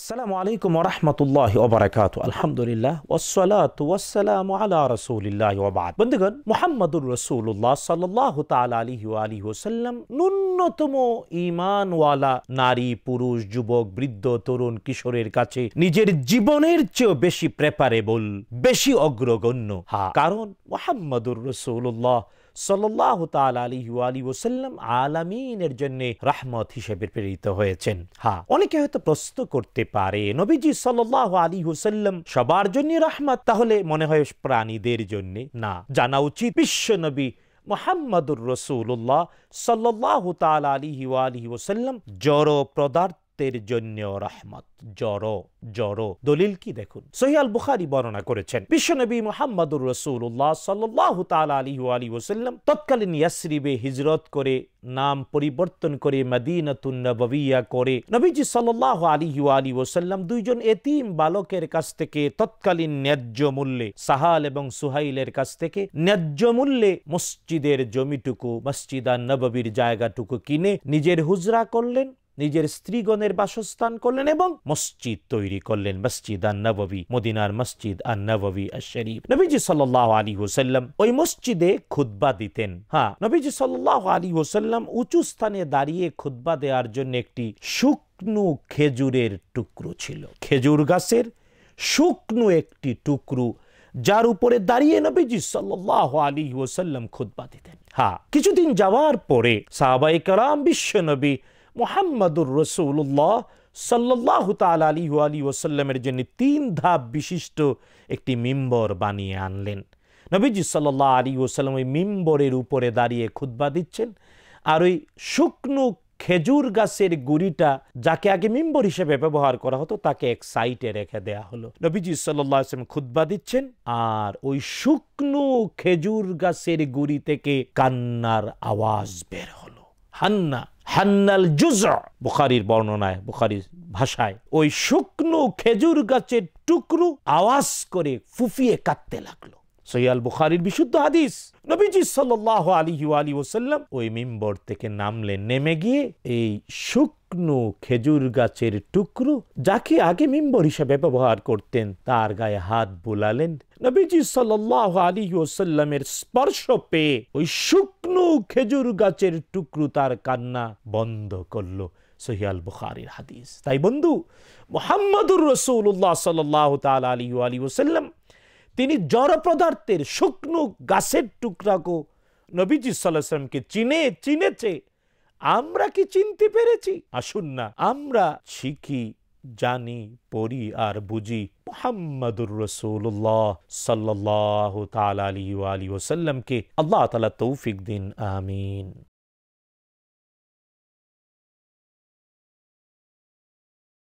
আসসালামু আলাইকুম রহমতুল্লাহ ওবরাকাত আলহামদুলিল্লাহ ওসলাত ওসালাম আলা রসুলিল্লাহ ওবাদ বন্ধুগণ মোহাম্মদুর রসুল্লাহ সাল্লাহ তালা আলী ওসাল্লাম ন্যূনতম ইমানওয়ালা নারী পুরুষ যুবক বৃদ্ধ তরুণ কিশোরের কাছে নিজের জীবনের চেয়েও বেশি প্রেপারেবল বেশি অগ্রগণ্য হা কারণ মোহাম্মদুর রসুল্লাহ সাল্লাহ তাল আলী আলী ওসাল্লাম আলামিনের জন্য রাহমত হিসেবে প্রেরিত হয়েছেন হ্যাঁ অনেকে হয়তো প্রশ্ন করতে পারে নবীজি সাল্লাহ আলী হুসাল্লাম সবার জন্য রাহমত তাহলে মনে হয় প্রাণীদের জন্য না জানা উচিত বিশ্ব নবী মোহাম্মদুর রসুল্লাহ সাল্লাহ তাল আলী আলী ওসাল্লাম জড় পদার্থ সত্যের জন্য রহমত জড়ো জড়ো দলিল কি দেখুন সহিয়াল বুখারি বর্ণনা করেছেন বিশ্বনবী মোহাম্মদুর রসুল্লাহ সাল্লাহ তালা আলী আলী ওসাল্লাম তৎকালীন ইয়াসরিবে হিজরত করে নাম পরিবর্তন করে মদিনাতুন্নবিয়া করে নবীজি সাল্লাহ আলী আলী ওসাল্লাম দুইজন এতিম বালকের কাছ থেকে তৎকালীন ন্যায্য মূল্যে সাহাল এবং সুহাইলের কাছ থেকে ন্যায্য মূল্যে মসজিদের জমিটুকু মসজিদা নববীর জায়গাটুকু কিনে নিজের হুজরা করলেন নিজের স্ত্রীগণের বাসস্থান করলেন এবং মসজিদ তৈরি করলেন মসজিদ আন্নাবী মদিনার মসজিদ আন্নাবী শরীফ নবীজি সাল আলী হোসাল্লাম ওই মসজিদে খুদ্া দিতেন হ্যাঁ নবীজি সাল আলী হোসাল্লাম উঁচু স্থানে দাঁড়িয়ে খুদ্া দেওয়ার জন্য একটি শুকনো খেজুরের টুকরো ছিল খেজুর গাছের শুকনো একটি টুকরো যার উপরে দাঁড়িয়ে নবীজি সাল আলী হোসাল্লাম খুদ্া দিতেন হ্যাঁ কিছুদিন যাওয়ার পরে সাহাবাই কালাম বিশ্ব নবী মোহাম্মদুর রসৌল্লাহ সাল্লাহ তাল আলী আলী ওসাল্লামের জন্য তিন ধাপ বিশিষ্ট একটি মিম্বর বানিয়ে আনলেন নবীজি সাল্লাহ আলী ওসাল্লাম ওই মিম্বরের উপরে দাঁড়িয়ে খুদ্া দিচ্ছেন আর ওই শুকনো খেজুর গাছের গুড়িটা যাকে আগে মিম্বর হিসেবে ব্যবহার করা হতো তাকে এক সাইটে রেখে দেয়া হলো নবীজি সাল্লাহ আসলাম খুদ্া দিচ্ছেন আর ওই শুকনো খেজুর গাছের গুড়ি থেকে কান্নার আওয়াজ বের হলো হান্না হান্নাল জুজ বুখারির বর্ণনায় বুখারির ভাষায় ওই শুকনো খেজুর গাছের টুকরু আওয়াজ করে ফুফিয়ে কাঁদতে লাগলো সৈয়াল বুখারির বিশুদ্ধ হাদিস নবীজি সাল আলী আলী ওসাল্লাম ওই মিম্বর থেকে নামলে নেমে গিয়ে এই শুকনো খেজুর গাছের টুকরো যাকে আগে মিম্বর হিসেবে ব্যবহার করতেন তার গায়ে হাত বোলালেন নবীজি সাল আলী ওসাল্লামের স্পর্শ পেয়ে ওই শুকনো খেজুর গাছের টুকরো তার কান্না বন্ধ করলো সহিয়াল বুখারির হাদিস তাই বন্ধু মোহাম্মদুর রসুল্লাহ সাল্লাহ আলী আলী ওসাল্লাম তিনি জড় পদার্থের শুকনো গাছের টুকরাকো নবীজি সাল্লাহামকে চিনে চিনেছে আমরা কি চিনতে পেরেছি আসুন না আমরা শিখি জানি পড়ি আর বুঝি মোহাম্মদুর রসুল্লাহ সাল্লাহ তাল আলী ওসাল্লামকে আল্লাহ তালা তৌফিক দিন আমিন